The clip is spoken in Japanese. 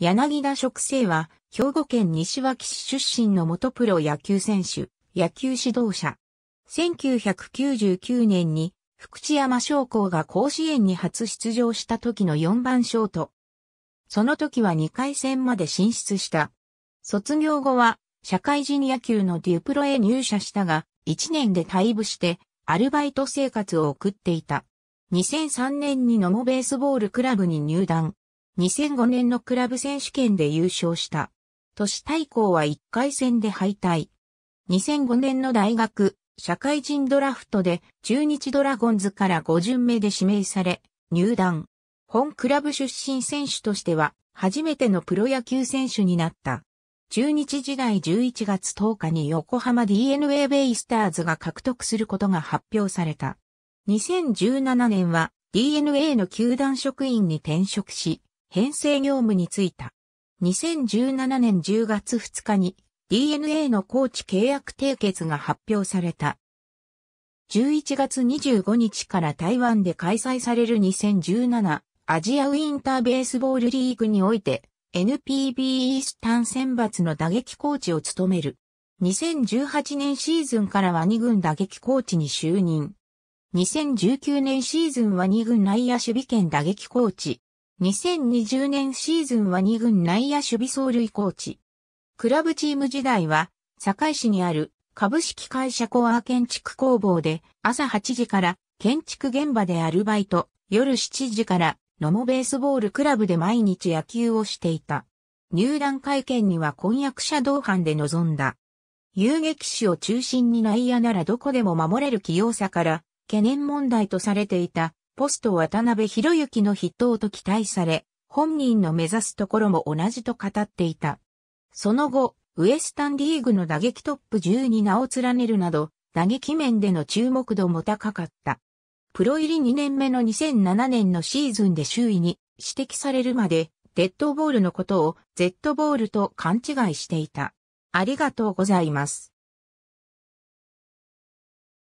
柳田植生は、兵庫県西脇市出身の元プロ野球選手、野球指導者。1999年に、福知山商工が甲子園に初出場した時の4番ショート。その時は2回戦まで進出した。卒業後は、社会人野球のデュプロへ入社したが、1年で退部して、アルバイト生活を送っていた。2003年に野茂ベースボールクラブに入団。2005年のクラブ選手権で優勝した。都市対抗は1回戦で敗退。2005年の大学、社会人ドラフトで中日ドラゴンズから5巡目で指名され、入団。本クラブ出身選手としては、初めてのプロ野球選手になった。中日時代11月10日に横浜 DNA ベイスターズが獲得することが発表された。2017年は DNA の球団職員に転職し、編成業務に就いた。2017年10月2日に DNA のコーチ契約締結が発表された。11月25日から台湾で開催される2017アジアウィンターベースボールリーグにおいて NPB イースタン選抜の打撃コーチを務める。2018年シーズンからは2軍打撃コーチに就任。2019年シーズンは2軍内野守備兼打撃コーチ。2020年シーズンは2軍内野守備走塁コーチ。クラブチーム時代は、堺市にある株式会社コア建築工房で朝8時から建築現場でアルバイト、夜7時からノモベースボールクラブで毎日野球をしていた。入団会見には婚約者同伴で臨んだ。遊撃手を中心に内野ならどこでも守れる器用さから懸念問題とされていたポスト渡辺博之の筆頭と期待され、本人の目指すところも同じと語っていた。その後、ウエスタンリーグの打撃トップ10に名を連ねるなど、打撃面での注目度も高かった。プロ入り2年目の2007年のシーズンで周囲に指摘されるまで、デッドボールのことを Z ボールと勘違いしていた。ありがとうございます。